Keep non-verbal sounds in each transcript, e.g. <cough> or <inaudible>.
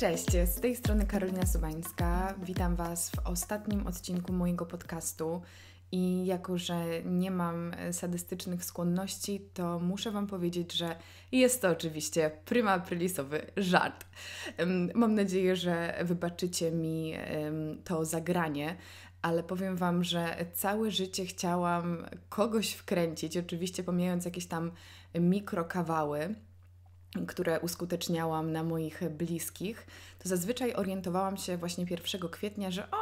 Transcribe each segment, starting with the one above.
Cześć, z tej strony Karolina Sobańska. Witam Was w ostatnim odcinku mojego podcastu. I jako, że nie mam sadystycznych skłonności, to muszę Wam powiedzieć, że jest to oczywiście prima aprilisowy żart. Mam nadzieję, że wybaczycie mi to zagranie, ale powiem Wam, że całe życie chciałam kogoś wkręcić, oczywiście pomijając jakieś tam mikrokawały które uskuteczniałam na moich bliskich, to zazwyczaj orientowałam się właśnie 1 kwietnia, że o,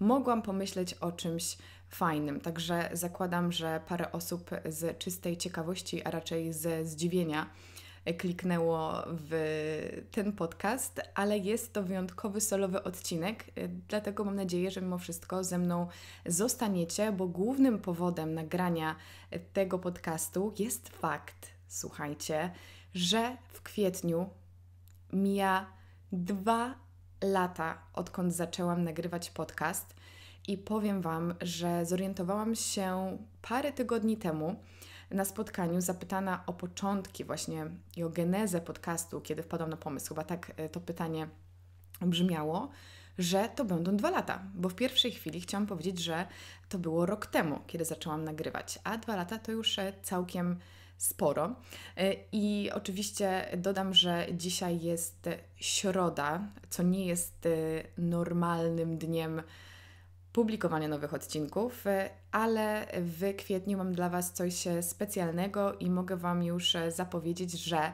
mogłam pomyśleć o czymś fajnym. Także zakładam, że parę osób z czystej ciekawości, a raczej ze zdziwienia e, kliknęło w ten podcast, ale jest to wyjątkowy solowy odcinek, e, dlatego mam nadzieję, że mimo wszystko ze mną zostaniecie, bo głównym powodem nagrania tego podcastu jest fakt, słuchajcie, że w kwietniu mija dwa lata, odkąd zaczęłam nagrywać podcast. I powiem Wam, że zorientowałam się parę tygodni temu na spotkaniu, zapytana o początki właśnie i o genezę podcastu, kiedy wpadłam na pomysł. Chyba tak e, to pytanie brzmiało że to będą dwa lata, bo w pierwszej chwili chciałam powiedzieć, że to było rok temu, kiedy zaczęłam nagrywać, a dwa lata to już e, całkiem sporo. E, I oczywiście dodam, że dzisiaj jest środa, co nie jest e, normalnym dniem publikowania nowych odcinków, e, ale w kwietniu mam dla Was coś specjalnego i mogę Wam już zapowiedzieć, że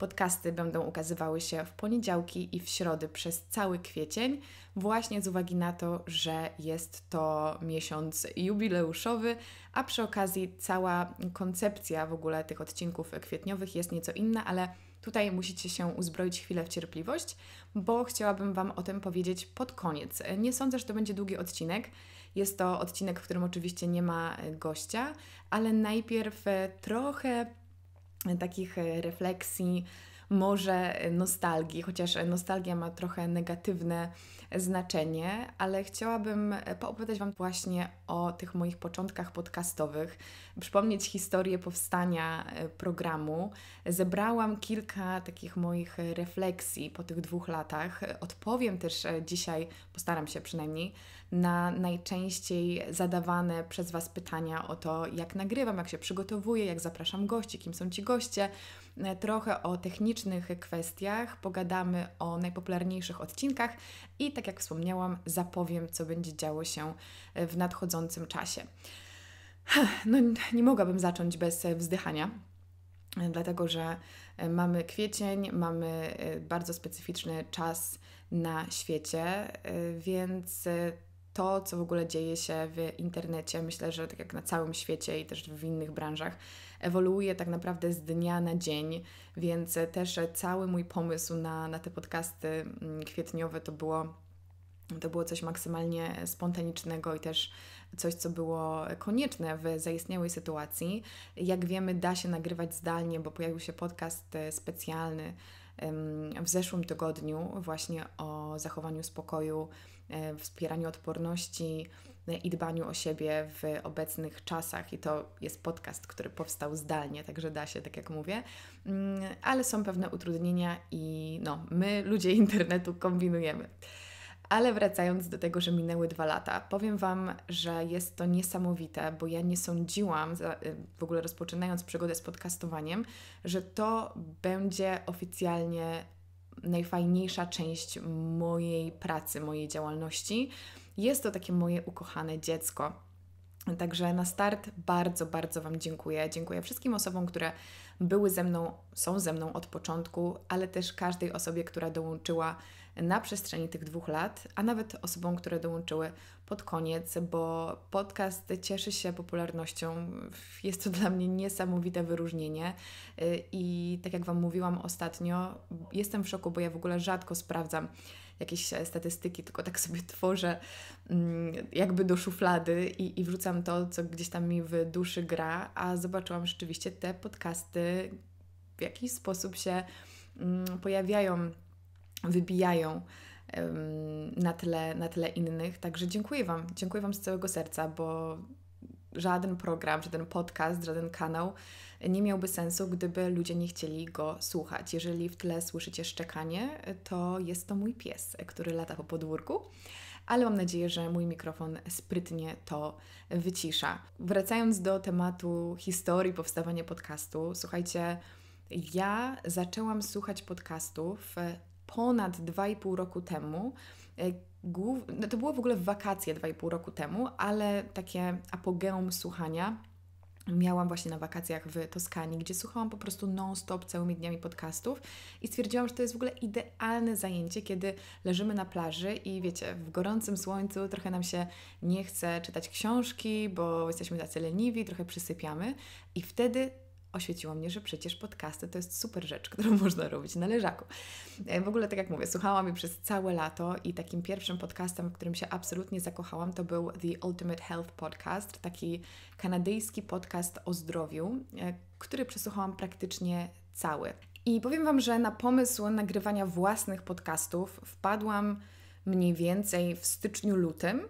Podcasty będą ukazywały się w poniedziałki i w środy przez cały kwiecień, właśnie z uwagi na to, że jest to miesiąc jubileuszowy, a przy okazji cała koncepcja w ogóle tych odcinków kwietniowych jest nieco inna, ale Tutaj musicie się uzbroić chwilę w cierpliwość, bo chciałabym Wam o tym powiedzieć pod koniec. Nie sądzę, że to będzie długi odcinek. Jest to odcinek, w którym oczywiście nie ma gościa, ale najpierw trochę takich e, refleksji, może nostalgii, chociaż nostalgia ma trochę negatywne znaczenie, ale chciałabym poopowiadać Wam właśnie o tych moich początkach podcastowych, przypomnieć historię powstania e, programu. Zebrałam kilka takich moich refleksji po tych dwóch latach. Odpowiem też e, dzisiaj, postaram się przynajmniej, na najczęściej zadawane przez Was pytania o to, jak nagrywam, jak się przygotowuję, jak zapraszam gości, kim są ci goście trochę o technicznych kwestiach, pogadamy o najpopularniejszych odcinkach i, tak jak wspomniałam, zapowiem, co będzie działo się e, w nadchodzącym czasie. No, nie mogłabym zacząć bez e, wzdychania, e, dlatego że mamy kwiecień, mamy bardzo specyficzny czas na świecie, więc to, co w ogóle dzieje się w internecie, myślę, że tak jak na całym świecie i też w innych branżach, ewoluuje tak naprawdę z dnia na dzień, więc też cały mój pomysł na, na te podcasty mm, kwietniowe to było. To było coś maksymalnie spontanicznego i też coś, co było konieczne w zaistniałej sytuacji. Jak wiemy, da się nagrywać zdalnie, bo pojawił się podcast e, specjalny w zeszłym tygodniu właśnie o zachowaniu spokoju E, wspieraniu odporności no i dbaniu o siebie w obecnych czasach. I to jest podcast, który powstał zdalnie, także da się, tak jak mówię. Mm, ale są pewne utrudnienia i no, my, ludzie internetu, kombinujemy. Ale wracając do tego, że minęły dwa lata, powiem Wam, że jest to niesamowite, bo ja nie sądziłam, y, w ogóle rozpoczynając przygodę z podcastowaniem, że to będzie oficjalnie najfajniejsza część mojej pracy, mojej działalności. Jest to takie moje ukochane dziecko. Także na start bardzo, bardzo Wam dziękuję. Dziękuję wszystkim osobom, które były ze mną, są ze mną od początku, ale też każdej osobie, która dołączyła na przestrzeni tych dwóch lat, a nawet osobom, które dołączyły pod koniec, bo podcast cieszy się popularnością. Jest to dla mnie niesamowite wyróżnienie y, i tak jak Wam mówiłam ostatnio, jestem w szoku, bo ja w ogóle rzadko sprawdzam jakieś e, statystyki, tylko tak sobie tworzę mm, jakby do szuflady i, i wrzucam to, co gdzieś tam mi w duszy gra, a zobaczyłam rzeczywiście te podcasty w jakiś sposób się mm, pojawiają wybijają na tle, na tle innych. Także dziękuję Wam, dziękuję Wam z całego serca, bo żaden program, żaden podcast, żaden kanał nie miałby sensu, gdyby ludzie nie chcieli go słuchać. Jeżeli w tle słyszycie szczekanie, to jest to mój pies, który lata po podwórku. Ale mam nadzieję, że mój mikrofon sprytnie to wycisza. Wracając do tematu historii powstawania podcastu, słuchajcie, ja zaczęłam słuchać podcastów ponad 2,5 roku temu. E, głów... No to było w ogóle w wakacje 2,5 roku temu, ale takie apogeum słuchania miałam właśnie na wakacjach w Toskanii, gdzie słuchałam po prostu non-stop całymi dniami podcastów i stwierdziłam, że to jest w ogóle idealne zajęcie, kiedy leżymy na plaży i wiecie, w gorącym słońcu trochę nam się nie chce czytać książki, bo jesteśmy tacy leniwi, trochę przysypiamy i wtedy oświeciło mnie, że przecież podcasty to jest super rzecz, <laughs> którą można robić na leżaku. E, w ogóle, tak jak mówię, słuchałam je przez całe lato i takim pierwszym podcastem, w którym się absolutnie zakochałam, to był The Ultimate Health Podcast, taki kanadyjski podcast o zdrowiu, e, który przesłuchałam praktycznie cały. I powiem Wam, że na pomysł nagrywania własnych podcastów wpadłam mniej więcej w styczniu-lutym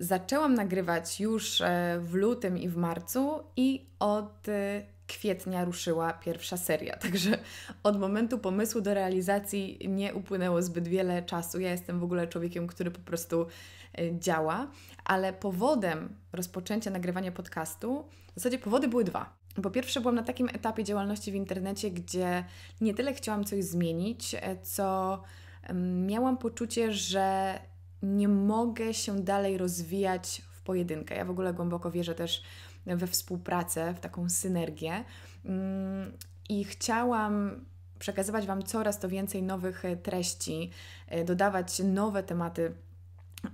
zaczęłam nagrywać już e, w lutym i w marcu i od e, kwietnia ruszyła pierwsza seria. <laughs> Także od momentu pomysłu do realizacji nie upłynęło zbyt wiele czasu. Ja jestem w ogóle człowiekiem, który po prostu e, działa, ale powodem rozpoczęcia nagrywania podcastu, w zasadzie powody były dwa. Po pierwsze, byłam na takim etapie działalności w internecie, gdzie nie tyle chciałam coś zmienić, co miałam poczucie, że nie mogę się dalej rozwijać w pojedynkę. Ja w ogóle głęboko wierzę też we współpracę, w taką synergię mm, i chciałam przekazywać Wam coraz to więcej nowych e, treści, e, dodawać nowe tematy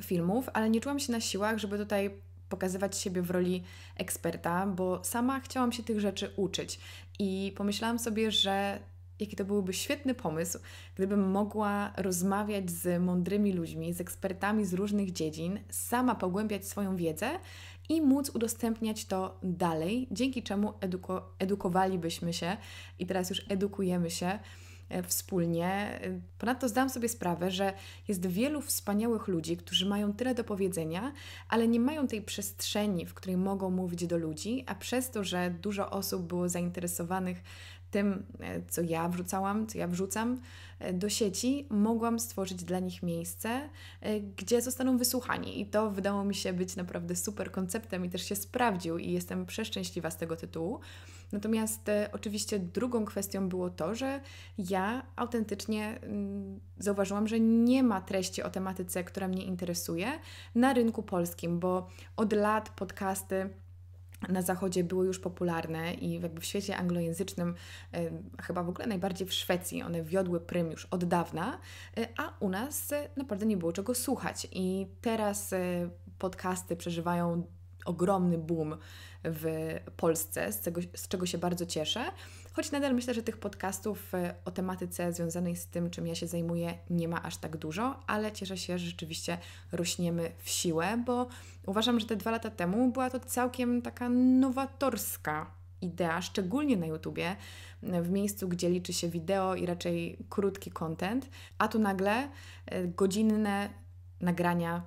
filmów, ale nie czułam się na siłach, żeby tutaj pokazywać siebie w roli eksperta, bo sama chciałam się tych rzeczy uczyć i pomyślałam sobie, że jaki to byłby świetny pomysł, gdybym mogła rozmawiać z mądrymi ludźmi, z ekspertami z różnych dziedzin, sama pogłębiać swoją wiedzę i móc udostępniać to dalej, dzięki czemu eduko- edukowalibyśmy się i teraz już edukujemy się e, wspólnie. E, ponadto zdam sobie sprawę, że jest wielu wspaniałych ludzi, którzy mają tyle do powiedzenia, ale nie mają tej przestrzeni, w której mogą mówić do ludzi, a przez to, że dużo osób było zainteresowanych tym, e, co ja wrzucałam, co ja wrzucam e, do sieci, mogłam stworzyć dla nich miejsce, e, gdzie zostaną wysłuchani. I to wydało mi się być naprawdę super konceptem i też się sprawdził, i jestem przeszczęśliwa z tego tytułu. Natomiast oczywiście drugą kwestią było to, że ja autentycznie mm, zauważyłam, że nie ma treści o tematyce, która mnie interesuje na rynku polskim, bo od lat podcasty na zachodzie były już popularne i jakby w świecie anglojęzycznym, chyba w ogóle najbardziej w Szwecji, one wiodły prym już od dawna, e, a u nas e, naprawdę nie było czego słuchać. I teraz e, podcasty przeżywają ogromny boom w Polsce, z czego, z czego się bardzo cieszę choć nadal myślę, że tych podcastów y, o tematyce związanej z tym, czym ja się zajmuję, nie ma aż tak dużo, ale cieszę się, że rzeczywiście rośniemy w siłę, bo uważam, że te dwa lata temu była to całkiem taka nowatorska idea, szczególnie na YouTubie, w miejscu, gdzie liczy się wideo i raczej krótki content, a tu nagle y, godzinne nagrania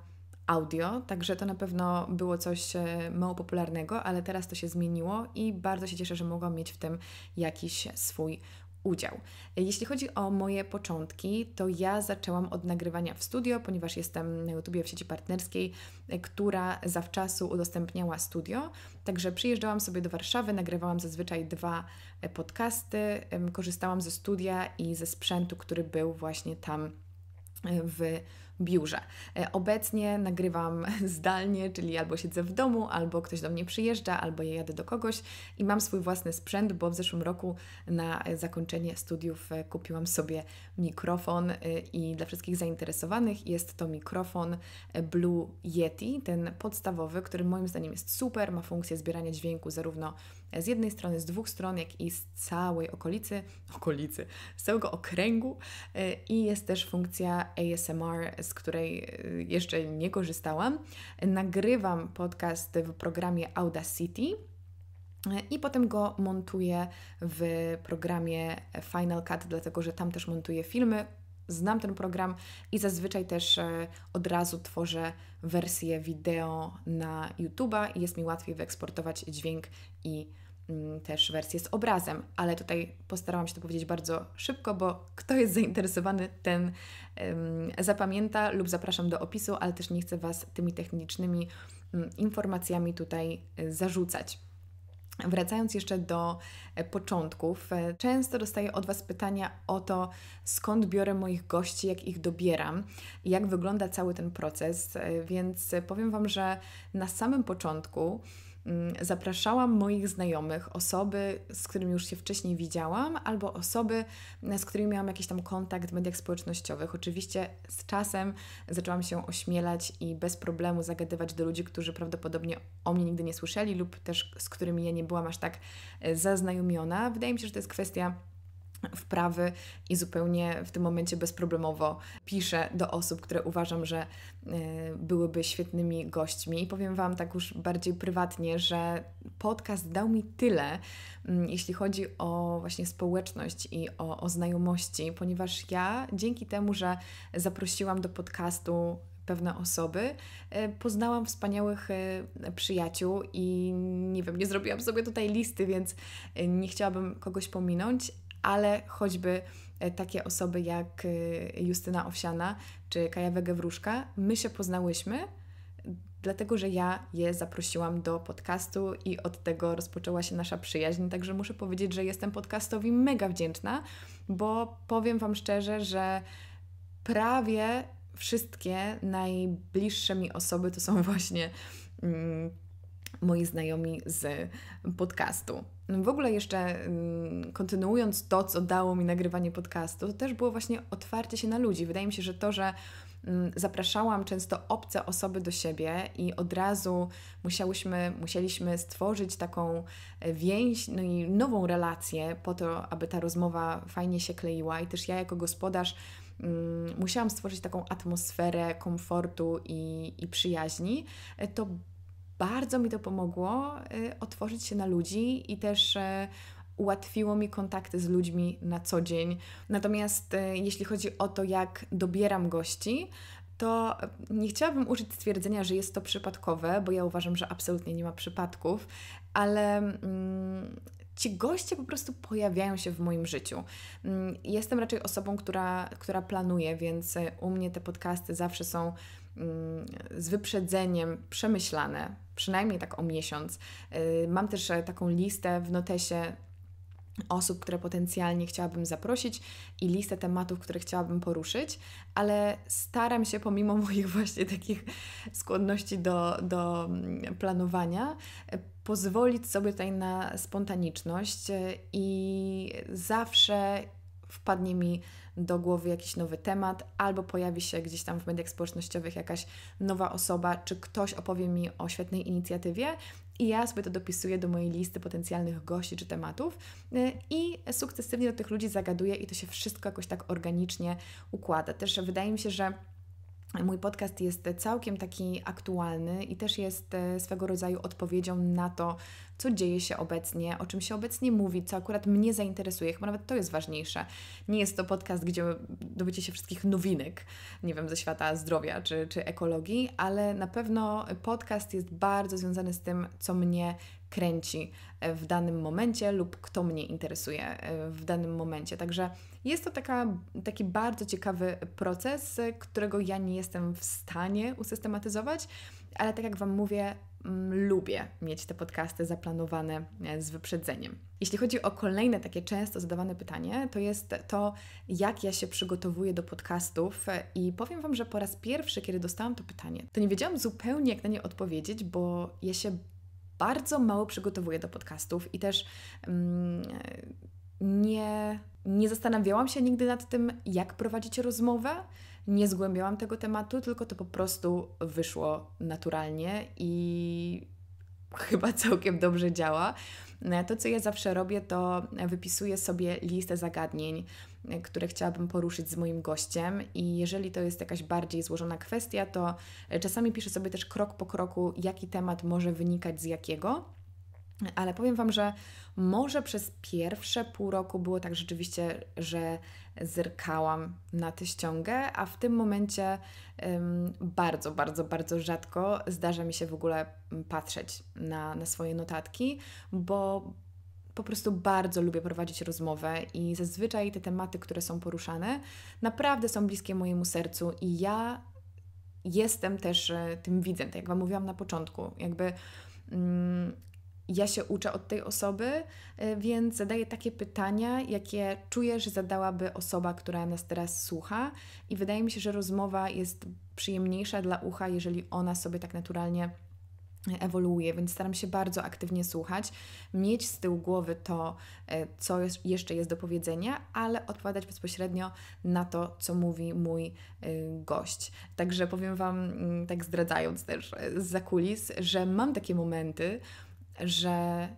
audio, także to na pewno było coś e, mało popularnego, ale teraz to się zmieniło i bardzo się cieszę, że mogłam mieć w tym jakiś swój udział. Jeśli chodzi o moje początki, to ja zaczęłam od nagrywania w studio, ponieważ jestem na YouTubie w sieci partnerskiej, e, która zawczasu udostępniała studio. Także przyjeżdżałam sobie do Warszawy, nagrywałam zazwyczaj dwa e, podcasty, korzystałam ze studia i ze sprzętu, który był właśnie tam w biurze. E, obecnie nagrywam <laughs> zdalnie, czyli albo siedzę w domu, albo ktoś do mnie przyjeżdża, albo ja jadę do kogoś i mam swój własny sprzęt, bo w zeszłym roku na zakończenie studiów e, kupiłam sobie mikrofon e, i dla wszystkich zainteresowanych jest to mikrofon Blue Yeti, ten podstawowy, który moim zdaniem jest super, ma funkcję zbierania dźwięku zarówno z jednej strony, z dwóch stron, jak i z całej okolicy, okolicy, z całego okręgu y, i jest też funkcja ASMR, z której y, jeszcze nie korzystałam. Nagrywam podcast w programie Audacity y, i potem go montuję w programie Final Cut, dlatego że tam też montuję filmy, znam ten program i zazwyczaj też e, od razu tworzę wersję wideo na YouTube'a i jest mi łatwiej wyeksportować dźwięk i mm, też wersję z obrazem, ale tutaj postarałam się to powiedzieć bardzo szybko, bo kto jest zainteresowany, ten um, zapamięta lub zapraszam do opisu, ale też nie chcę Was tymi technicznymi um, informacjami tutaj e, zarzucać. Wracając jeszcze do e, początków, e, często dostaję od Was pytania o to, skąd biorę moich gości, jak ich dobieram, jak wygląda cały ten proces, e, więc powiem Wam, że na samym początku Mm, zapraszałam moich znajomych, osoby, z którymi już się wcześniej widziałam, albo osoby, mm, z którymi miałam jakiś tam kontakt w mediach społecznościowych. Oczywiście z czasem zaczęłam się ośmielać i bez problemu zagadywać do ludzi, którzy prawdopodobnie o mnie nigdy nie słyszeli lub też z którymi ja nie byłam aż tak e, zaznajomiona. Wydaje mi się, że to jest kwestia wprawy i zupełnie w tym momencie bezproblemowo piszę do osób, które uważam, że y, byłyby świetnymi gośćmi. I powiem Wam tak już bardziej prywatnie, że podcast dał mi tyle, mm, jeśli chodzi o właśnie społeczność i o, o znajomości, ponieważ ja dzięki temu, że zaprosiłam do podcastu pewne osoby, y, poznałam wspaniałych y, przyjaciół i nie wiem, nie zrobiłam sobie tutaj listy, więc nie chciałabym kogoś pominąć, ale choćby e, takie osoby jak e, Justyna Owsiana czy Kaja Wegewróżka, my się poznałyśmy, dlatego że ja je zaprosiłam do podcastu i od tego rozpoczęła się nasza przyjaźń. Także muszę powiedzieć, że jestem podcastowi mega wdzięczna, bo powiem Wam szczerze, że prawie wszystkie najbliższe mi osoby to są <laughs> właśnie. Mm, moi znajomi z podcastu. W ogóle jeszcze mm, kontynuując to, co dało mi nagrywanie podcastu, to też było właśnie otwarcie się na ludzi. Wydaje mi się, że to, że mm, zapraszałam często obce osoby do siebie i od razu musiałyśmy, musieliśmy stworzyć taką e, więź, no i nową relację po to, aby ta rozmowa fajnie się kleiła i też ja jako gospodarz mm, musiałam stworzyć taką atmosferę komfortu i, i przyjaźni, e, to bardzo mi to pomogło y, otworzyć się na ludzi i też e, ułatwiło mi kontakty z ludźmi na co dzień. Natomiast e, jeśli chodzi o to, jak dobieram gości, to e, nie chciałabym użyć stwierdzenia, że jest to przypadkowe, bo ja uważam, że absolutnie nie ma przypadków, ale mm, ci goście po prostu pojawiają się w moim życiu. Mm, jestem raczej osobą, która, która planuje, więc u mnie te podcasty zawsze są Mm, z wyprzedzeniem przemyślane, przynajmniej tak o miesiąc. Y, mam też e, taką listę w notesie osób, które potencjalnie chciałabym zaprosić i listę tematów, które chciałabym poruszyć, ale staram się pomimo <laughs> moich właśnie takich skłonności do, do mm, planowania e, pozwolić sobie tutaj na spontaniczność e, i zawsze wpadnie mi do głowy jakiś nowy temat, albo pojawi się gdzieś tam w mediach społecznościowych jakaś nowa osoba, czy ktoś opowie mi o świetnej inicjatywie. I ja sobie to dopisuję do mojej listy potencjalnych gości czy tematów y, i sukcesywnie do tych ludzi zagaduję i to się wszystko jakoś tak organicznie układa. Też wydaje mi się, że Mój podcast jest całkiem taki aktualny i też jest e, swego rodzaju odpowiedzią na to, co dzieje się obecnie, o czym się obecnie mówi, co akurat mnie zainteresuje, chyba nawet to jest ważniejsze. Nie jest to podcast, gdzie dowiecie się wszystkich nowinek, nie wiem, ze świata zdrowia czy, czy ekologii, ale na pewno podcast jest bardzo związany z tym, co mnie kręci e, w danym momencie lub kto mnie interesuje e, w danym momencie. Także jest to taka, taki bardzo ciekawy proces, e, którego ja nie jestem w stanie usystematyzować, ale tak jak Wam mówię, mm, lubię mieć te podcasty zaplanowane z wyprzedzeniem. Jeśli chodzi o kolejne takie często zadawane pytanie, to jest to, jak ja się przygotowuję do podcastów. I powiem Wam, że po raz pierwszy, kiedy dostałam to pytanie, to nie wiedziałam zupełnie, jak na nie odpowiedzieć, bo ja się bardzo mało przygotowuję do podcastów i też mm, nie, nie zastanawiałam się nigdy nad tym, jak prowadzić rozmowę. Nie zgłębiałam tego tematu, tylko to po prostu wyszło naturalnie i chyba całkiem dobrze działa. E, to, co ja zawsze robię, to wypisuję sobie listę zagadnień, Y, które chciałabym poruszyć z moim gościem. I jeżeli to jest jakaś bardziej złożona kwestia, to y, czasami piszę sobie też krok po kroku, jaki temat może wynikać z jakiego. Ale powiem Wam, że może przez pierwsze pół roku było tak rzeczywiście, że zerkałam na tę ściągę, a w tym momencie um, bardzo, bardzo, bardzo rzadko zdarza mi się w ogóle mm, patrzeć na, na swoje notatki, bo po prostu bardzo lubię prowadzić rozmowę i zazwyczaj te tematy, które są poruszane, naprawdę są bliskie mojemu sercu i ja jestem też e, tym widzem, tak jak Wam mówiłam na początku. Jakby mm, ja się uczę od tej osoby, e, więc zadaję takie pytania, jakie czuję, że zadałaby osoba, która nas teraz słucha, i wydaje mi się, że rozmowa jest przyjemniejsza dla ucha, jeżeli ona sobie tak naturalnie ewoluuje, więc staram się bardzo aktywnie słuchać, mieć z tyłu głowy to, e, co jeszcze jest do powiedzenia, ale odpowiadać bezpośrednio na to, co mówi mój e, gość. Także powiem Wam, mm, tak zdradzając też e, z zakulis, że mam takie momenty, że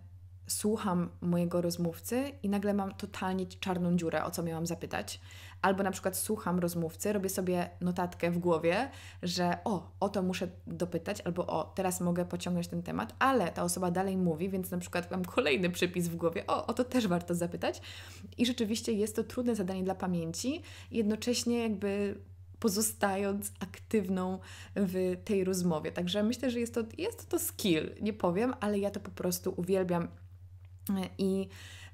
słucham mojego rozmówcy i nagle mam totalnie czarną dziurę, o co miałam zapytać. Albo na przykład słucham rozmówcy, robię sobie notatkę w głowie, że o, o to muszę dopytać, albo o, teraz mogę pociągnąć ten temat, ale ta osoba dalej mówi, więc na przykład mam kolejny przypis w głowie, o, o to też warto zapytać. I rzeczywiście jest to trudne zadanie dla pamięci, jednocześnie jakby pozostając aktywną w tej rozmowie. Także myślę, że jest to, jest to, to skill, nie powiem, ale ja to po prostu uwielbiam i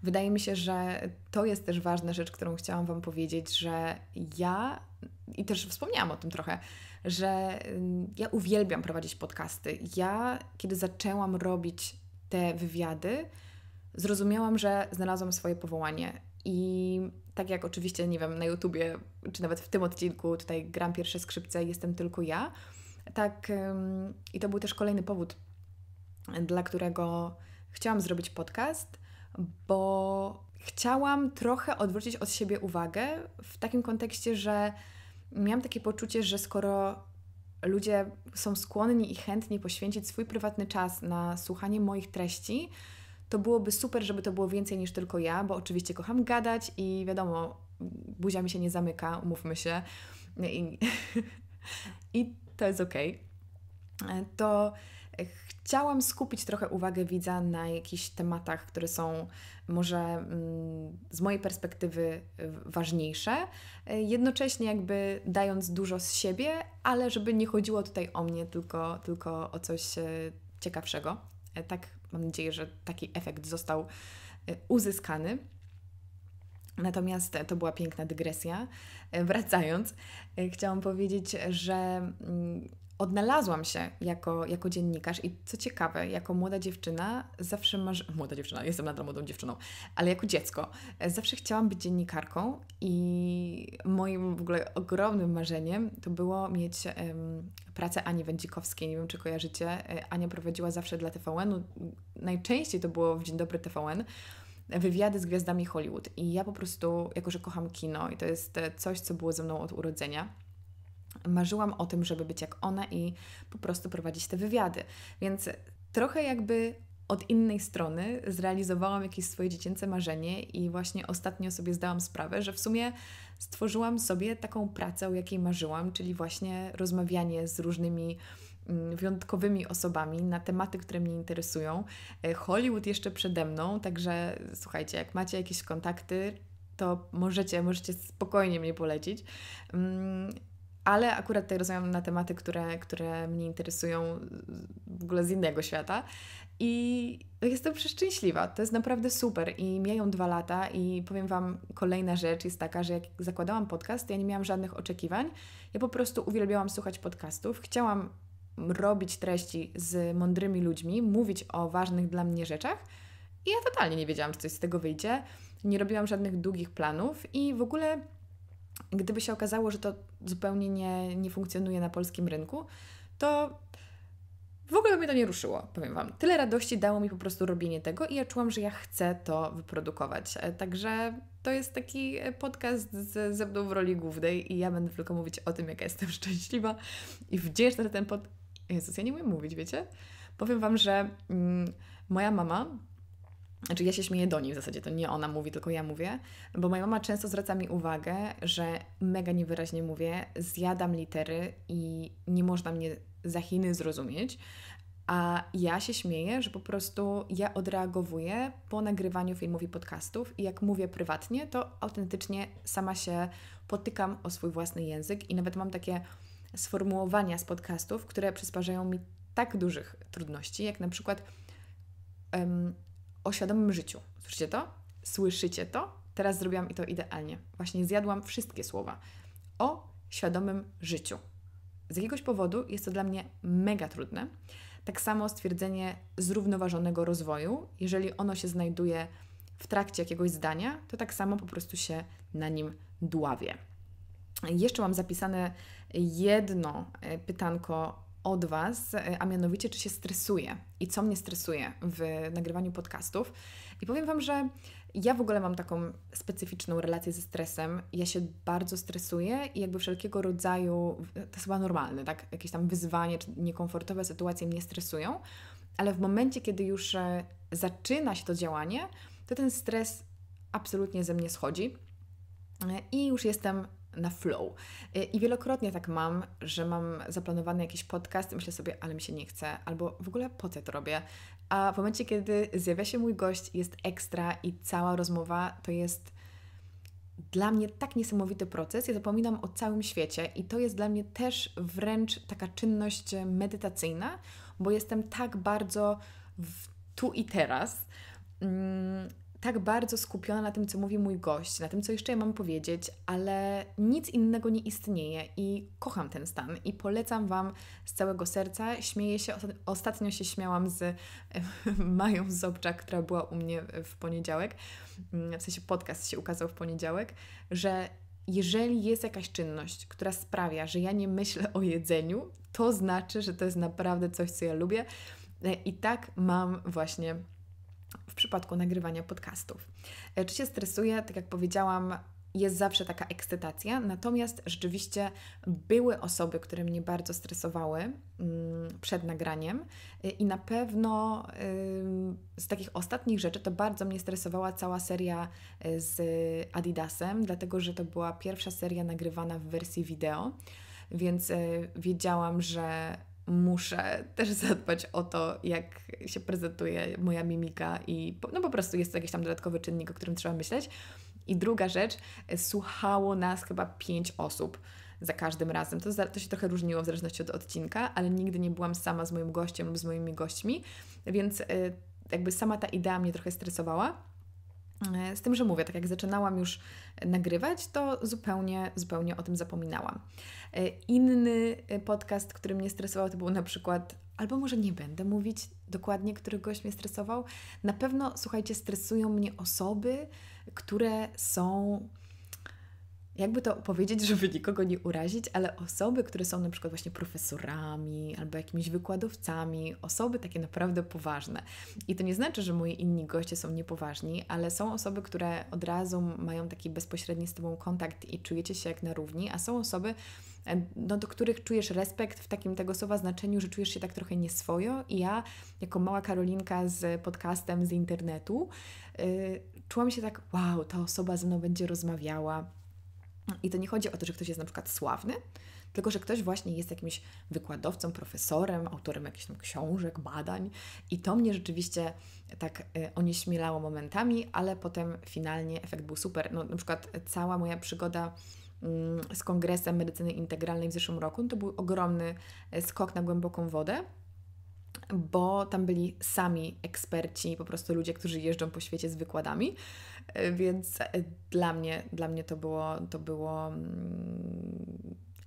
wydaje mi się, że to jest też ważna rzecz, którą chciałam Wam powiedzieć, że ja i też wspomniałam o tym trochę, że mm, ja uwielbiam prowadzić podcasty. Ja, kiedy zaczęłam robić te wywiady, zrozumiałam, że znalazłam swoje powołanie. I tak jak oczywiście, nie wiem, na YouTubie, czy nawet w tym odcinku, tutaj gram pierwsze skrzypce, jestem tylko ja. Tak, i to był też kolejny powód, dla którego chciałam zrobić podcast, bo chciałam trochę odwrócić od siebie uwagę w takim kontekście, że miałam takie poczucie, że skoro ludzie są skłonni i chętni poświęcić swój prywatny czas na słuchanie moich treści, to byłoby super, żeby to było więcej niż tylko ja, bo oczywiście kocham gadać i wiadomo, buzia mi się nie zamyka, umówmy się. I, <laughs> i to jest okej. Okay. E, to Chciałam skupić trochę uwagę widza na jakichś tematach, które są może mm, z mojej perspektywy ważniejsze, jednocześnie jakby dając dużo z siebie, ale żeby nie chodziło tutaj o mnie, tylko, tylko o coś e, ciekawszego. E, tak, mam nadzieję, że taki efekt został e, uzyskany. Natomiast to była piękna dygresja. Wracając, chciałam powiedzieć, że mm, odnalazłam się jako, jako dziennikarz i co ciekawe, jako młoda dziewczyna zawsze marzy... Młoda dziewczyna, jestem nadal młodą dziewczyną, ale jako dziecko e, zawsze chciałam być dziennikarką i moim w ogóle ogromnym marzeniem to było mieć um, pracę Ani Wędzikowskiej. Nie wiem, czy kojarzycie. E, Ania prowadziła zawsze dla TVN-u. Najczęściej to było w Dzień Dobry TVN wywiady z gwiazdami Hollywood. I ja po prostu, jako że kocham kino i to jest e, coś, co było ze mną od urodzenia, marzyłam o tym, żeby być jak ona i po prostu prowadzić te wywiady. Więc trochę jakby od innej strony zrealizowałam jakieś swoje dziecięce marzenie i właśnie ostatnio sobie zdałam sprawę, że w sumie stworzyłam sobie taką pracę, o jakiej marzyłam, czyli właśnie rozmawianie z różnymi mm, wyjątkowymi osobami na tematy, które mnie interesują. E, Hollywood jeszcze przede mną, także słuchajcie, jak macie jakieś kontakty, to możecie, możecie spokojnie mnie polecić. Mm, ale akurat tutaj rozmawiam na tematy, które, które mnie interesują w ogóle z innego świata. I jestem przeszczęśliwa. To jest naprawdę super. I mijają dwa lata, i powiem Wam, kolejna rzecz jest taka, że jak zakładałam podcast, ja nie miałam żadnych oczekiwań. Ja po prostu uwielbiałam słuchać podcastów. Chciałam robić treści z mądrymi ludźmi, mówić o ważnych dla mnie rzeczach. I ja totalnie nie wiedziałam, czy coś z tego wyjdzie. Nie robiłam żadnych długich planów i w ogóle gdyby się okazało, że to zupełnie nie, nie funkcjonuje na polskim rynku, to w ogóle by mnie to nie ruszyło, powiem Wam. Tyle radości dało mi po prostu robienie tego i ja czułam, że ja chcę to wyprodukować. E, także to jest taki e, podcast ze mną w roli głównej i ja będę tylko mówić o tym, jak jestem <laughs> szczęśliwa i wdzięczna za ten podcast. Jezus, ja nie umiem mówić, wiecie? Powiem Wam, że mm, moja mama znaczy ja się śmieję do niej w zasadzie, to nie ona mówi, tylko ja mówię, bo moja mama często zwraca mi uwagę, że mega niewyraźnie mówię, zjadam litery i nie można mnie za Chiny zrozumieć, a ja się śmieję, że po prostu ja odreagowuję po nagrywaniu filmów i podcastów i jak mówię prywatnie, to autentycznie sama się potykam o swój własny język i nawet mam takie sformułowania z podcastów, które przysparzają mi tak dużych trudności, jak na przykład um, o świadomym życiu. Słyszycie to? Słyszycie to? Teraz zrobiłam i to idealnie. Właśnie zjadłam wszystkie słowa o świadomym życiu. Z jakiegoś powodu jest to dla mnie mega trudne. Tak samo stwierdzenie zrównoważonego rozwoju, jeżeli ono się znajduje w trakcie jakiegoś zdania, to tak samo po prostu się na nim dławie. Jeszcze mam zapisane jedno e, pytanko od Was, e, a mianowicie czy się stresuję i co mnie stresuje w nagrywaniu podcastów. I powiem Wam, że ja w ogóle mam taką specyficzną relację ze stresem. Ja się bardzo stresuję i jakby wszelkiego rodzaju, to jest chyba normalne, tak? Jakieś tam wyzwanie czy niekomfortowe sytuacje mnie stresują, ale w momencie, kiedy już e, zaczyna się to działanie, to ten stres absolutnie ze mnie schodzi e, i już jestem na flow. Y, I wielokrotnie tak mam, że mam zaplanowany jakiś podcast i myślę sobie, ale mi się nie chce, albo w ogóle po co to robię. A w momencie, kiedy zjawia się mój gość, jest ekstra i cała rozmowa to jest dla mnie tak niesamowity proces. Ja zapominam o całym świecie i to jest dla mnie też wręcz taka czynność medytacyjna, bo jestem tak bardzo w tu i teraz. Mm, tak bardzo skupiona na tym, co mówi mój gość, na tym, co jeszcze ja mam powiedzieć, ale nic innego nie istnieje i kocham ten stan i polecam Wam z całego serca. Śmieję się, ostatnio się śmiałam z <laughs> Mają Zobcza, która była u mnie w poniedziałek, mm, w sensie podcast się ukazał w poniedziałek, że jeżeli jest jakaś czynność, która sprawia, że ja nie myślę o jedzeniu, to znaczy, że to jest naprawdę coś, co ja lubię. E, I tak mam właśnie przypadku nagrywania podcastów. E, czy się stresuję? Tak jak powiedziałam, jest zawsze taka ekscytacja, natomiast rzeczywiście były osoby, które mnie bardzo stresowały mm, przed nagraniem e, i na pewno z takich ostatnich rzeczy to bardzo mnie stresowała cała seria e, z Adidasem, dlatego że to była pierwsza seria nagrywana w wersji wideo, więc wiedziałam, że muszę też <laughs> zadbać o to, jak się prezentuje moja mimika i no po prostu jest to jakiś tam dodatkowy czynnik, o którym trzeba myśleć. I druga rzecz, e, słuchało nas chyba pięć osób za każdym razem. To, to się trochę różniło w zależności od odcinka, ale nigdy nie byłam sama z moim gościem lub z moimi gośćmi, więc e, jakby sama ta idea mnie trochę stresowała. E, z tym, że mówię, tak jak zaczynałam już nagrywać, to zupełnie, zupełnie o tym zapominałam. E, inny e, podcast, który mnie stresował, to był na przykład, albo może nie będę mówić dokładnie, który gość mnie stresował. Na pewno, słuchajcie, stresują mnie osoby, które są jakby to powiedzieć, żeby nikogo nie urazić, ale osoby, które są na przykład właśnie profesorami albo jakimiś wykładowcami, osoby takie naprawdę poważne. I to nie znaczy, że moi inni goście są niepoważni, ale są osoby, które od razu mają taki bezpośredni z Tobą kontakt i czujecie się jak na równi, a są osoby, e, no, do których czujesz respekt w takim tego słowa znaczeniu, że czujesz się tak trochę nieswojo. I ja, jako mała Karolinka z podcastem z internetu, yy, czułam się tak, wow, ta osoba ze mną będzie rozmawiała i to nie chodzi o to, że ktoś jest na przykład sławny, tylko że ktoś właśnie jest jakimś wykładowcą, profesorem, autorem jakichś tam książek, badań. I to mnie rzeczywiście tak y, onieśmielało momentami, ale potem finalnie efekt był super. No, na przykład cała moja przygoda mm, z Kongresem Medycyny Integralnej w zeszłym roku to był ogromny y, skok na głęboką wodę bo tam byli sami eksperci, po prostu ludzie, którzy jeżdżą po świecie z wykładami. Więc e, dla mnie, dla mnie to było, to było mm,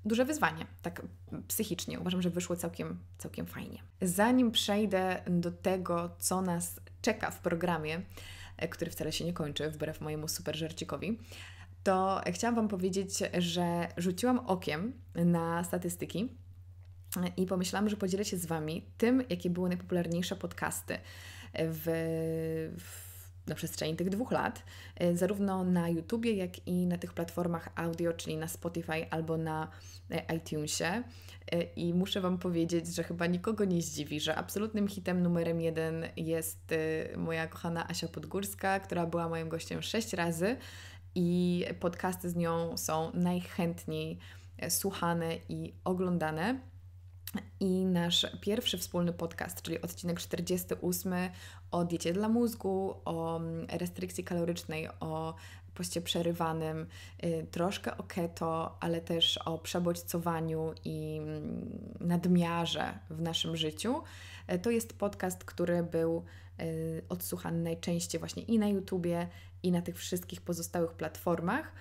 duże wyzwanie, tak psychicznie. Uważam, że wyszło całkiem, całkiem fajnie. Zanim przejdę do tego, co nas czeka w programie, e, który wcale się nie kończy, wbrew mojemu super żarcikowi, to chciałam Wam powiedzieć, że rzuciłam okiem na statystyki e, i pomyślałam, że podzielę się z Wami tym, jakie były najpopularniejsze podcasty w, w na przestrzeni tych dwóch lat, y, zarówno na YouTubie, jak i na tych platformach audio, czyli na Spotify albo na e, iTunesie. Y, I muszę Wam powiedzieć, że chyba nikogo nie zdziwi, że absolutnym hitem numerem jeden jest y, moja kochana Asia Podgórska, która była moim gościem sześć razy i podcasty z nią są najchętniej e, słuchane i oglądane i nasz pierwszy wspólny podcast, czyli odcinek 48 o diecie dla mózgu, o mm, restrykcji kalorycznej, o poście przerywanym, y, troszkę o keto, ale też o przebodźcowaniu i mm, nadmiarze w naszym życiu. Y, to jest podcast, który był y, odsłuchany najczęściej właśnie i na YouTubie, i na tych wszystkich pozostałych platformach.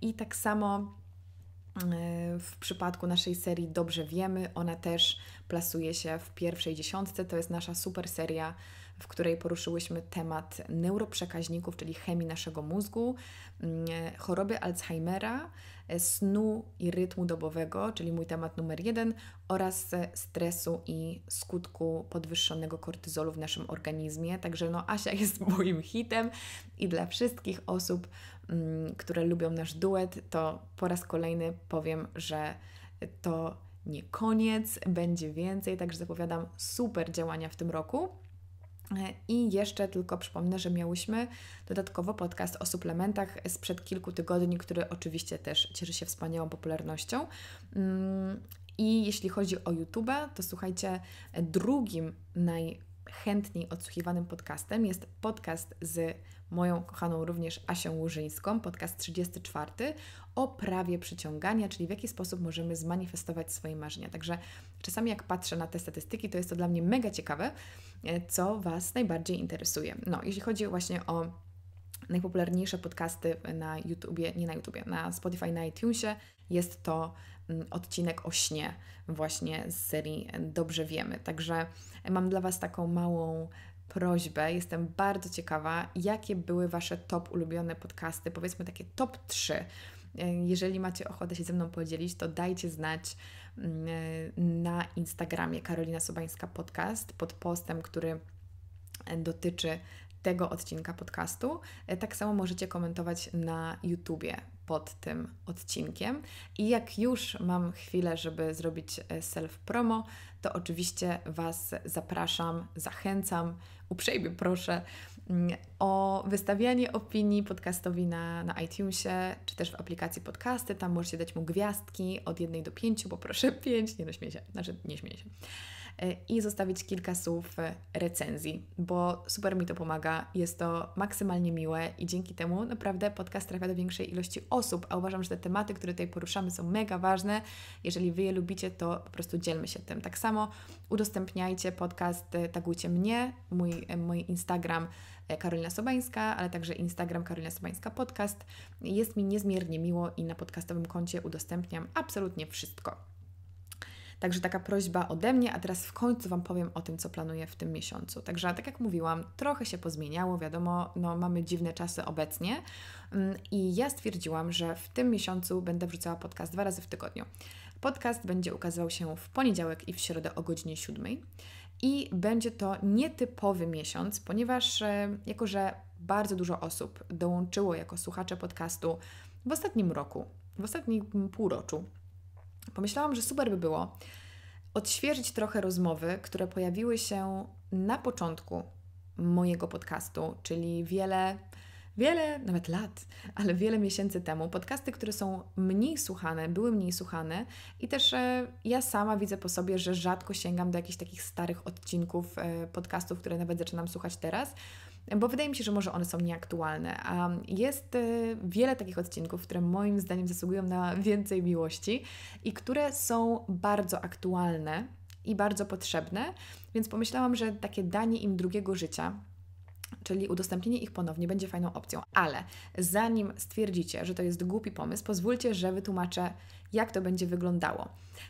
I tak samo E, w przypadku naszej serii Dobrze Wiemy, ona też plasuje się w pierwszej dziesiątce. To jest nasza super seria w której poruszyłyśmy temat neuroprzekaźników, czyli chemii naszego mózgu, mm, choroby Alzheimera, e, snu i rytmu dobowego, czyli mój temat numer jeden, oraz e, stresu i skutku podwyższonego kortyzolu w naszym organizmie. Także no, Asia <laughs> jest moim hitem i dla wszystkich osób, mm, które lubią nasz duet, to po raz kolejny powiem, że to nie koniec, będzie więcej, także zapowiadam super działania w tym roku. I jeszcze tylko przypomnę, że miałyśmy dodatkowo podcast o suplementach sprzed kilku tygodni, który oczywiście też cieszy się wspaniałą popularnością. Mm, I jeśli chodzi o YouTube, to słuchajcie, drugim najchętniej odsłuchiwanym podcastem jest podcast z moją kochaną również Asią Łużyńską, podcast 34 o prawie przyciągania, czyli w jaki sposób możemy zmanifestować swoje marzenia. Także czasami jak patrzę na te statystyki, to jest to dla mnie mega ciekawe, e, co Was najbardziej interesuje. No, jeśli chodzi właśnie o najpopularniejsze podcasty na YouTubie, nie na YouTubie, na Spotify, na iTunesie, jest to mm, odcinek o śnie właśnie z serii Dobrze Wiemy. Także mam dla Was taką małą prośbę. Jestem bardzo ciekawa, jakie były Wasze top ulubione podcasty, powiedzmy takie top 3. E, jeżeli macie ochotę się ze mną podzielić, to dajcie znać mm, e, na Instagramie Karolina Sobańska Podcast pod postem, który e, dotyczy tego odcinka podcastu. Tak samo możecie komentować na YouTubie pod tym odcinkiem. I jak już mam chwilę, żeby zrobić e, self-promo, to oczywiście Was zapraszam, zachęcam, uprzejmie proszę mm, o wystawianie opinii podcastowi na, na iTunesie, czy też w aplikacji podcasty. Tam możecie dać mu gwiazdki od jednej do pięciu, bo proszę <laughs> pięć, nie no śmieję się, znaczy nie śmieję się. E, i zostawić kilka słów e, recenzji, bo super mi to pomaga, jest to maksymalnie miłe i dzięki temu naprawdę podcast trafia do większej ilości osób, a uważam, że te tematy, które tutaj poruszamy są mega ważne. Jeżeli Wy je lubicie, to po prostu dzielmy się tym. Tak samo udostępniajcie podcast, e, tagujcie mnie, mój, mój Instagram Karolina Sobańska, ale także Instagram Karolina Sobańska Podcast. Jest mi niezmiernie miło i na podcastowym koncie udostępniam absolutnie wszystko. Także taka prośba ode mnie, a teraz w końcu Wam powiem o tym, co planuję w tym miesiącu. Także tak jak mówiłam, trochę się pozmieniało, wiadomo, no, mamy dziwne czasy obecnie mm, i ja stwierdziłam, że w tym miesiącu będę wrzucała podcast dwa razy w tygodniu. Podcast będzie ukazywał się w poniedziałek i w środę o godzinie 7. I będzie to nietypowy miesiąc, ponieważ e, jako, że bardzo dużo osób dołączyło jako słuchacze podcastu w ostatnim roku, w ostatnim półroczu, Pomyślałam, że super by było odświeżyć trochę rozmowy, które pojawiły się na początku mojego podcastu, czyli wiele wiele, nawet lat, ale wiele miesięcy temu, podcasty, które są mniej słuchane, były mniej słuchane i też e, ja sama widzę po sobie, że rzadko sięgam do jakichś takich starych odcinków e, podcastów, które nawet zaczynam słuchać teraz bo wydaje mi się, że może one są nieaktualne. A jest e, wiele takich odcinków, które moim zdaniem zasługują na więcej miłości i które są bardzo aktualne i bardzo potrzebne, więc pomyślałam, że takie danie im drugiego życia, Czyli udostępnienie ich ponownie będzie fajną opcją, ale zanim stwierdzicie, że to jest głupi pomysł, pozwólcie, że wytłumaczę, jak to będzie wyglądało.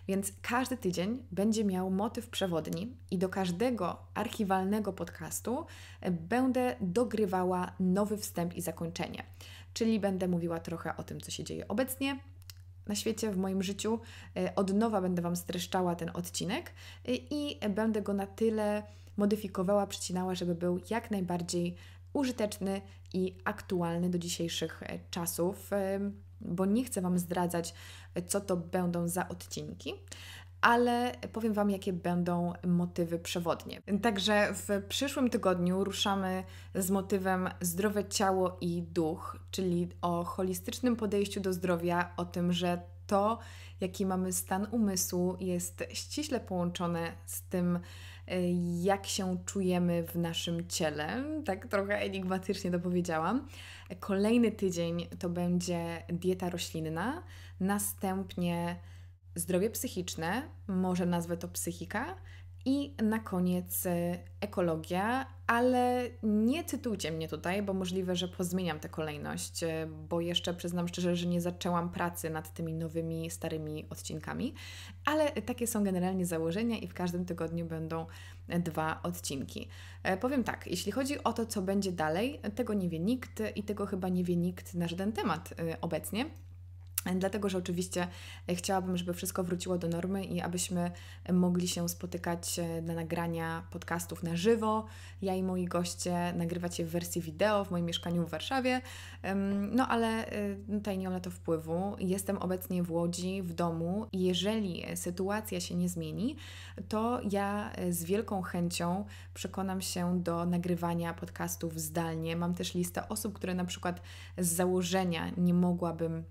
Więc każdy tydzień będzie miał motyw przewodni i do każdego archiwalnego podcastu będę dogrywała nowy wstęp i zakończenie. Czyli będę mówiła trochę o tym, co się dzieje obecnie, na świecie, w moim życiu. E, od nowa będę Wam streszczała ten odcinek e, i będę go na tyle modyfikowała, przycinała, żeby był jak najbardziej użyteczny i aktualny do dzisiejszych e, czasów, bo nie chcę Wam zdradzać, co to będą za odcinki ale powiem Wam, jakie będą motywy przewodnie. Także w przyszłym tygodniu ruszamy z motywem zdrowe ciało i duch, czyli o holistycznym podejściu do zdrowia, o tym, że to, jaki mamy stan umysłu, jest ściśle połączone z tym, y, jak się czujemy w naszym ciele. Tak trochę enigmatycznie to powiedziałam. Kolejny tydzień to będzie dieta roślinna, następnie zdrowie psychiczne, może nazwę to psychika, i na koniec e, ekologia, ale nie cytujcie mnie tutaj, bo możliwe, że pozmieniam tę kolejność, e, bo jeszcze przyznam szczerze, że nie zaczęłam pracy nad tymi nowymi, starymi odcinkami, ale takie są generalnie założenia i w każdym tygodniu będą dwa odcinki. E, powiem tak, jeśli chodzi o to, co będzie dalej, tego nie wie nikt i tego chyba nie wie nikt na żaden temat obecnie. Dlatego, że oczywiście e, chciałabym, żeby wszystko wróciło do normy i abyśmy mogli się spotykać e, na nagrania podcastów na żywo. Ja i moi goście nagrywać je w wersji wideo w moim mieszkaniu w Warszawie. No ale e, tutaj nie mam na to wpływu. Jestem obecnie w Łodzi, w domu jeżeli sytuacja się nie zmieni, to ja z wielką chęcią przekonam się do nagrywania podcastów zdalnie. Mam też listę osób, które na przykład z założenia nie mogłabym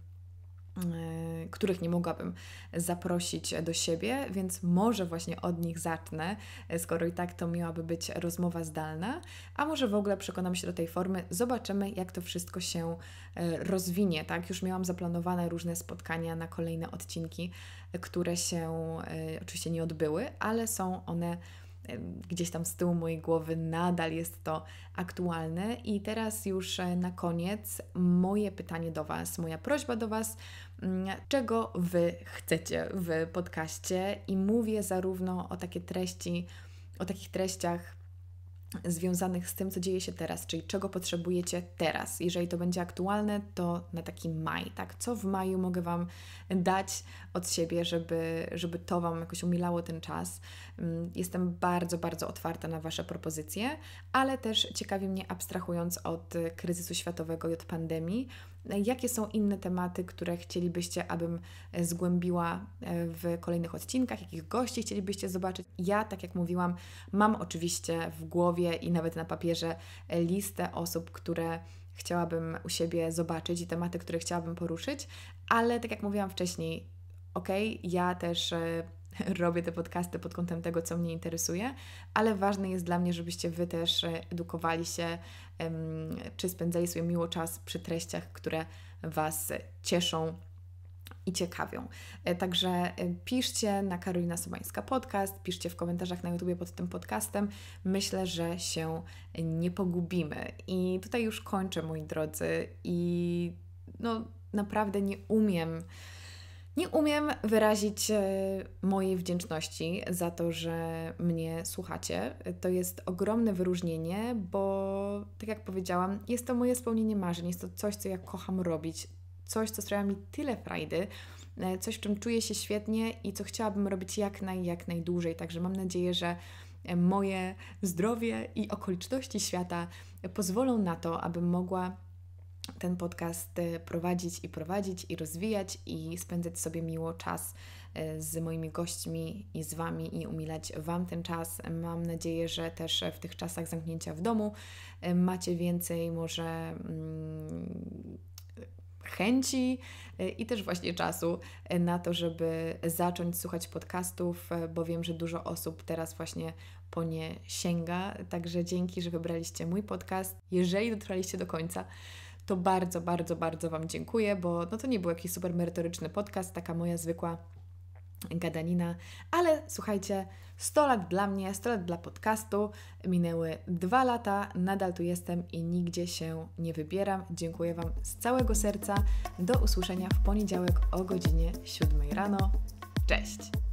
Y, których nie mogłabym zaprosić do siebie, więc może właśnie od nich zacznę, y, skoro i tak to miałaby być rozmowa zdalna, a może w ogóle przekonam się do tej formy, zobaczymy jak to wszystko się y, rozwinie, tak? Już miałam zaplanowane różne spotkania na kolejne odcinki, które się oczywiście nie odbyły, ale są one gdzieś tam z tyłu mojej głowy nadal jest to aktualne. I teraz już e, na koniec moje pytanie do Was, moja prośba do Was, mm, czego Wy chcecie w podcaście i mówię zarówno o takie treści, o takich treściach związanych z tym, co dzieje się teraz, czyli czego potrzebujecie teraz. Jeżeli to będzie aktualne, to na taki maj, tak? Co w maju mogę Wam dać od siebie, żeby, żeby to Wam jakoś umilało ten czas. Mm, jestem bardzo, bardzo otwarta na Wasze propozycje, ale też ciekawi mnie, abstrahując od kryzysu światowego i od pandemii, Jakie są inne tematy, które chcielibyście, abym e, zgłębiła e, w kolejnych odcinkach? Jakich gości chcielibyście zobaczyć? Ja, tak jak mówiłam, mam oczywiście w głowie i nawet na papierze e, listę osób, które chciałabym u siebie zobaczyć i tematy, które chciałabym poruszyć, ale tak jak mówiłam wcześniej, ok, ja też <laughs> robię te podcasty pod kątem tego, co mnie interesuje, ale ważne jest dla mnie, żebyście Wy też edukowali się, czy spędzali sobie miło czas przy treściach, które Was cieszą i ciekawią. E, także e, piszcie na Karolina Sobańska Podcast, piszcie w komentarzach na YouTube pod tym podcastem. Myślę, że się nie pogubimy. I tutaj już kończę, moi drodzy, i no naprawdę nie umiem nie umiem wyrazić e, mojej wdzięczności za to, że mnie słuchacie. To jest ogromne wyróżnienie, bo tak jak powiedziałam, jest to moje spełnienie marzeń, jest to coś, co ja kocham robić, coś, co sprawia mi tyle frajdy, e, coś, w czym czuję się świetnie i co chciałabym robić jak naj, jak najdłużej. Także mam nadzieję, że e, moje zdrowie i okoliczności świata pozwolą na to, abym mogła ten podcast e, prowadzić i prowadzić i rozwijać i spędzać sobie miło czas e, z moimi gośćmi i z Wami i umilać Wam ten czas. Mam nadzieję, że też w tych czasach zamknięcia w domu e, macie więcej może mm, chęci i też właśnie czasu na to, żeby zacząć słuchać podcastów, bo wiem, że dużo osób teraz właśnie po nie sięga. Także dzięki, że wybraliście mój podcast. Jeżeli dotrwaliście do końca, to bardzo, bardzo, bardzo Wam dziękuję, bo no to nie był jakiś super merytoryczny podcast, taka moja zwykła gadanina, ale słuchajcie, 100 lat dla mnie, 100 lat dla podcastu, minęły 2 lata, nadal tu jestem i nigdzie się nie wybieram. Dziękuję Wam z całego serca. Do usłyszenia w poniedziałek o godzinie 7 rano. Cześć!